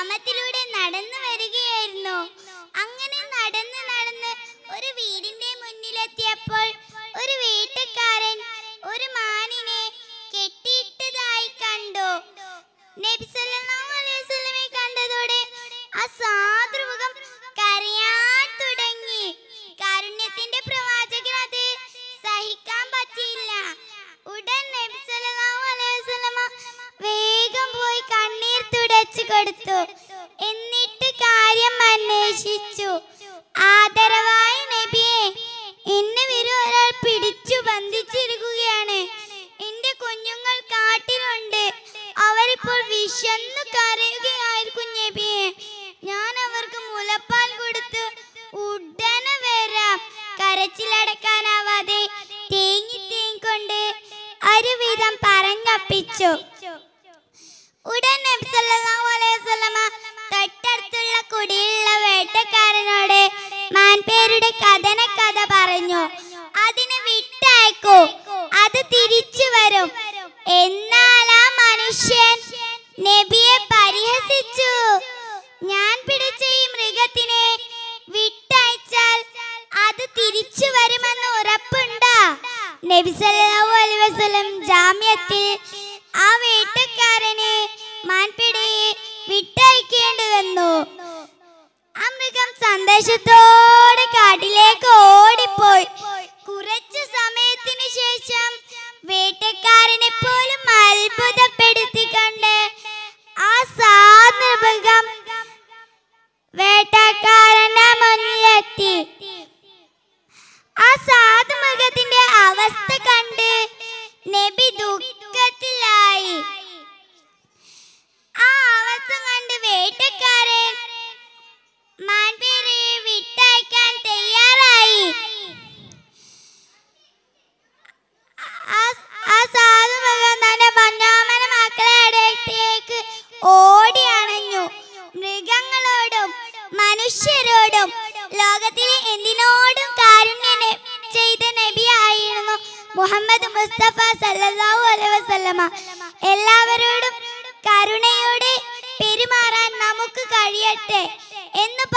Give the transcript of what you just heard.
ഗ്രാമത്തിലൂടെ നടന്നു വരികയായിരുന്നു അങ്ങനെ നടന്ന് നടന്ന് ഒരു വീടിന്റെ മുന്നിലെത്തിയപ്പോൾ ഒരു വീട്ടുകാരൻ ഒരു മാനിനെ കെട്ടിയിട്ടതായി കണ്ടു നബി അലൈഹി വസല്ലമയെ കണ്ടതോടെ ആ അയച്ചു കൊടുത്തു എന്നിട്ട് കാര്യം അന്വേഷിച്ചു ആദരവായി നബിയെ എന്നെ വരും ഒരാൾ പിടിച്ചു ബന്ധിച്ചിരിക്കുകയാണ് എന്റെ കുഞ്ഞുങ്ങൾ കാട്ടിലുണ്ട് അവരിപ്പോൾ വിശന്നു കരയുകയായിരിക്കും നബിയെ ഞാൻ അവർക്ക് മുലപ്പാൽ കൊടുത്ത് ഉടനെ വരാം കരച്ചിലടക്കാനാവാതെ തേങ്ങി തേങ്ങിക്കൊണ്ട് ഒരുവിധം പറഞ്ഞപ്പിച്ചു ഉടൻ നബി സല്ലല്ലാഹു അലൈഹി വസല്ലമ തൊട്ടടുത്തുള്ള കുടിയിലുള്ള വേട്ടക്കാരനോട് മാൻപേരുടെ കഥ പറഞ്ഞു അതിനെ വിട്ടയക്കൂ അത് തിരിച്ചു വരും എന്നാൽ ആ മനുഷ്യൻ നബിയെ പരിഹസിച്ചു ഞാൻ പിടിച്ച മൃഗത്തിനെ വിട്ടയച്ചാൽ അത് തിരിച്ചു വരുമെന്ന് ഉറപ്പുണ്ടോ നബി സല്ലല്ലാഹു അലൈഹി വസല്ലം ജാമ്യത്തിൽ ആ വേട്ടക്കാരനെ മാൻപിടയെ വിട്ട മനുഷ്യരോടും ലോകത്തിലെ എന്തിനോടും കാരുണ്യനെ ചെയ്ത നബിയായിരുന്നു മുഹമ്മദ് മുസ്തഫ സല്ലല്ലാഹു അലൈഹി വസല്ലമ എല്ലാവരോടും കരുണയോടെ പെരുമാറാൻ നമുക്ക് കഴിയട്ടെ എന്ന്